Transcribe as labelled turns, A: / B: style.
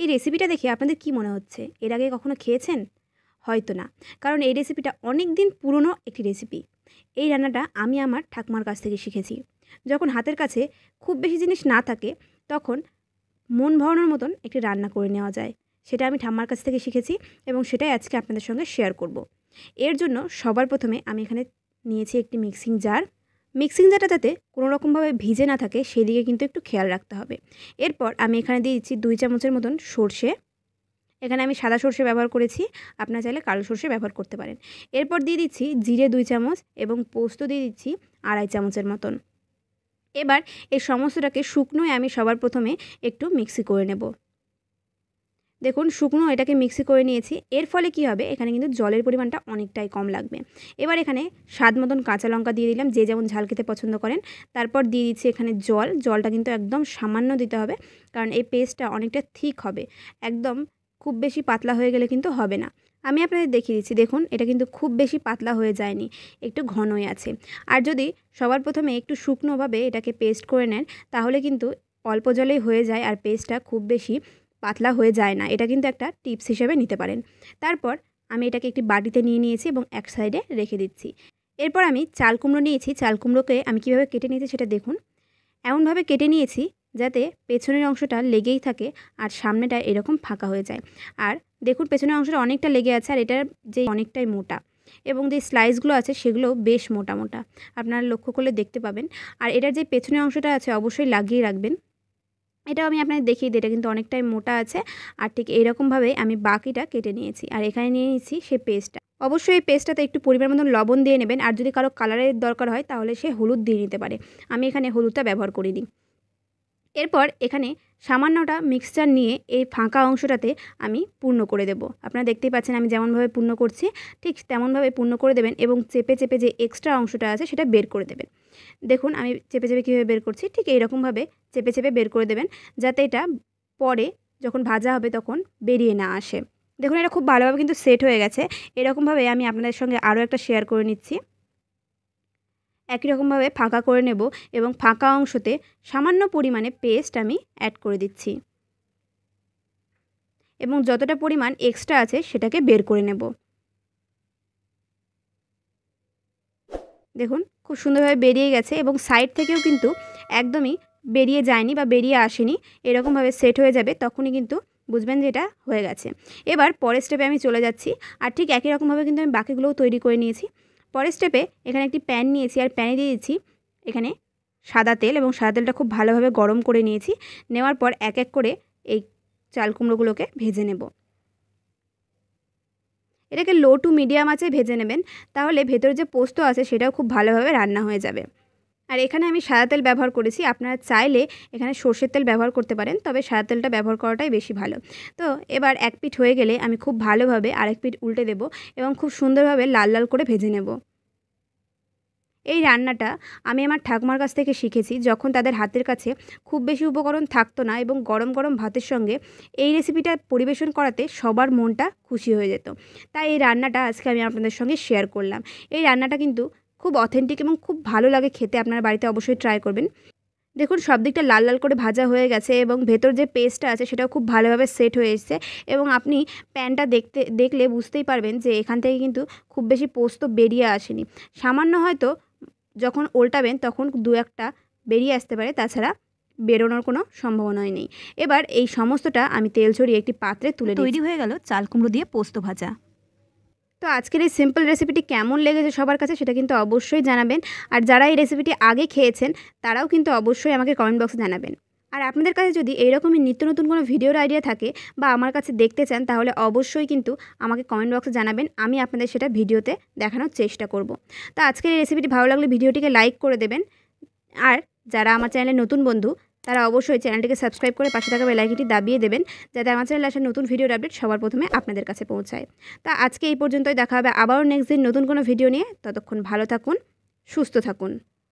A: এই রেসিপিটা দেখে আপনাদের কি মনে হচ্ছে এর আগে কখনো খেয়েছেন হয়তো না কারণ এই রেসিপিটা অনেক দিন পুরনো একটি রেসিপি এই রান্নাটা আমি আমার ঠাকুমার কাছ থেকে শিখেছি যখন হাতের কাছে খুব বেশি জিনিস না থাকে তখন মন ভরানোর মতন একটি রান্না করে নেওয়া যায় সেটা আমি ঠাম্মার কাছ থেকে শিখেছি এবং সেটাই আজকে আপনাদের সঙ্গে শেয়ার করব। এর জন্য সবার প্রথমে আমি এখানে নিয়েছি একটি মিক্সিং জার মিক্সিং জারটা যাতে কোনো রকমভাবে ভিজে না থাকে সেদিকে কিন্তু একটু খেয়াল রাখতে হবে এরপর আমি এখানে দিয়ে দিচ্ছি দুই চামচের মতন সর্ষে এখানে আমি সাদা সর্ষে ব্যবহার করেছি আপনার চাইলে কালো সর্ষে ব্যবহার করতে পারেন এরপর দিয়ে দিচ্ছি জিরে দুই চামচ এবং পোস্ত দিয়ে দিচ্ছি আড়াই চামচের মতন এবার এই সমস্তটাকে শুকনোয় আমি সবার প্রথমে একটু মিক্সি করে নেব দেখুন শুকনো এটাকে মিক্সি করে নিয়েছি এর ফলে কি হবে এখানে কিন্তু জলের পরিমাণটা অনেকটাই কম লাগবে এবার এখানে স্বাদ মতন কাঁচা লঙ্কা দিয়ে দিলাম যে যেমন ঝাল খেতে পছন্দ করেন তারপর দিয়ে দিচ্ছি এখানে জল জলটা কিন্তু একদম সামান্য দিতে হবে কারণ এই পেস্টটা অনেকটা থিক হবে একদম খুব বেশি পাতলা হয়ে গেলে কিন্তু হবে না আমি আপনাদের দেখিয়ে দিচ্ছি দেখুন এটা কিন্তু খুব বেশি পাতলা হয়ে যায়নি একটু ঘনই আছে আর যদি সবার প্রথমে একটু শুকনোভাবে এটাকে পেস্ট করে নেন তাহলে কিন্তু অল্প জলেই হয়ে যায় আর পেস্টটা খুব বেশি পাতলা হয়ে যায় না এটা কিন্তু একটা টিপস হিসেবে নিতে পারেন তারপর আমি এটাকে একটি বাটিতে নিয়ে নিয়েছি এবং এক সাইডে রেখে দিচ্ছি এরপর আমি চাল কুমড়ো নিয়েছি চাল কুমড়োকে আমি কিভাবে কেটে নিয়েছি সেটা দেখুন এমনভাবে কেটে নিয়েছি যাতে পেছনের অংশটা লেগেই থাকে আর সামনেটা এরকম ফাঁকা হয়ে যায় আর দেখুন পেছনের অংশটা অনেকটা লেগে আছে আর এটার যে অনেকটাই মোটা এবং যে স্লাইসগুলো আছে সেগুলো বেশ মোটা মোটা আপনারা লক্ষ্য করলে দেখতে পাবেন আর এটার যে পেছনের অংশটা আছে অবশ্যই লাগিয়ে রাখবেন এটাও আমি আপনাদের দেখিয়ে দিই এটা কিন্তু অনেকটাই মোটা আছে আর ঠিক এইরকমভাবেই আমি বাকিটা কেটে নিয়েছি আর এখানে নিয়ে নিয়েছি সেই পেস্টটা অবশ্যই এই পেস্টটাতে একটু পরিমাণ মতন লবণ দিয়ে নেবেন আর যদি কারো কালারের দরকার হয় তাহলে সে হলুদ দিয়ে নিতে পারে আমি এখানে হলুদটা ব্যবহার করিনি এরপর এখানে সামান্যটা মিক্সচার নিয়ে এই ফাঁকা অংশটাতে আমি পূর্ণ করে দেব আপনারা দেখতেই পাচ্ছেন আমি যেমনভাবে পূর্ণ করছি ঠিক তেমনভাবে পূর্ণ করে দেবেন এবং চেপে চেপে যে এক্সট্রা অংশটা আছে সেটা বের করে দেবেন দেখুন আমি চেপে চেপে কীভাবে বের করছি ঠিক এইরকমভাবে চেপে চেপে বের করে দেবেন যাতে এটা পরে যখন ভাজা হবে তখন বেরিয়ে না আসে দেখুন এটা খুব ভালোভাবে কিন্তু সেট হয়ে গেছে এরকমভাবে আমি আপনাদের সঙ্গে আরও একটা শেয়ার করে নিচ্ছি একই রকমভাবে ফাঁকা করে নেব এবং ফাঁকা অংশতে সামান্য পরিমাণে পেস্ট আমি অ্যাড করে দিচ্ছি এবং যতটা পরিমাণ এক্সট্রা আছে সেটাকে বের করে নেব দেখুন খুব সুন্দরভাবে বেরিয়ে গেছে এবং সাইড থেকেও কিন্তু একদমই বেরিয়ে যায়নি বা বেরিয়ে আসেনি এরকমভাবে সেট হয়ে যাবে তখনই কিন্তু বুঝবেন যে এটা হয়ে গেছে এবার পরের স্টেপে আমি চলে যাচ্ছি আর ঠিক একই রকমভাবে কিন্তু আমি বাকিগুলোও তৈরি করে নিয়েছি পরের স্টেপে এখানে একটি প্যান নিয়েছি আর প্যানে দিয়ে দিচ্ছি এখানে সাদা তেল এবং সাদা তেলটা খুব ভালোভাবে গরম করে নিয়েছি নেওয়ার পর এক এক করে এই চাল কুমড়োগুলোকে ভেজে নেব এটাকে লো টু মিডিয়াম আছে ভেজে নেবেন তাহলে ভেতরে যে পোস্ত আছে সেটাও খুব ভালোভাবে রান্না হয়ে যাবে আর এখানে আমি সাদা তেল ব্যবহার করেছি আপনারা চাইলে এখানে সর্ষের তেল ব্যবহার করতে পারেন তবে সাদা তেলটা ব্যবহার করাটাই বেশি ভালো তো এবার এক পিঠ হয়ে গেলে আমি খুব ভালোভাবে আরেক পিঠ উল্টে দেব এবং খুব সুন্দরভাবে লাল লাল করে ভেজে নেব এই রান্নাটা আমি আমার ঠাকুমার কাছ থেকে শিখেছি যখন তাদের হাতের কাছে খুব বেশি উপকরণ থাকতো না এবং গরম গরম ভাতের সঙ্গে এই রেসিপিটা পরিবেশন করাতে সবার মনটা খুশি হয়ে যেত তাই এই রান্নাটা আজকে আমি আপনাদের সঙ্গে শেয়ার করলাম এই রান্নাটা কিন্তু খুব অথেন্টিক এবং খুব ভালো লাগে খেতে আপনার বাড়িতে অবশ্যই ট্রাই করবেন দেখুন সব দিকটা লাল লাল করে ভাজা হয়ে গেছে এবং ভেতর যে পেস্টটা আছে সেটাও খুব ভালোভাবে সেট হয়ে এসেছে এবং আপনি প্যানটা দেখতে দেখলে বুঝতেই পারবেন যে এখান থেকে কিন্তু খুব বেশি পোস্ত বেরিয়ে আসেনি সামান্য হয়তো যখন ওল্টাবেন তখন দু একটা বেরিয়ে আসতে পারে তাছাড়া বেরোনোর কোনো সম্ভাবনাই নেই এবার এই সমস্তটা আমি তেল ছড়িয়ে একটি পাত্রে তুলে তৈরি হয়ে গেল চাল কুমড়ো দিয়ে পোস্ত ভাজা তো আজকের এই সিম্পল রেসিপিটি কেমন লেগেছে সবার কাছে সেটা কিন্তু অবশ্যই জানাবেন আর যারা এই রেসিপিটি আগে খেয়েছেন তারাও কিন্তু অবশ্যই আমাকে কমেন্ট বক্সে জানাবেন আর আপনাদের কাছে যদি এইরকমই নিত্য নতুন কোনো ভিডিওর আইডিয়া থাকে বা আমার কাছে দেখতে চান তাহলে অবশ্যই কিন্তু আমাকে কমেন্ট বক্সে জানাবেন আমি আপনাদের সেটা ভিডিওতে দেখানোর চেষ্টা করব। তো আজকের এই রেসিপিটি ভালো লাগলে ভিডিওটিকে লাইক করে দেবেন আর যারা আমার চ্যানেলে নতুন বন্ধু তারা অবশ্যই চ্যানেলটিকে সাবস্ক্রাইব করে পাশে থাকা বেলাইকিটি দাবিয়ে দেবেন যাতে আমার চ্যানেলে আসা নতুন ভিডিওর আপডেট সবার প্রথমে আপনাদের কাছে পৌঁছায় তা আজকে এই পর্যন্তই দেখা হবে আবারও নেক্সট দিন নতুন কোনো ভিডিও নিয়ে ততক্ষণ ভালো থাকুন সুস্থ থাকুন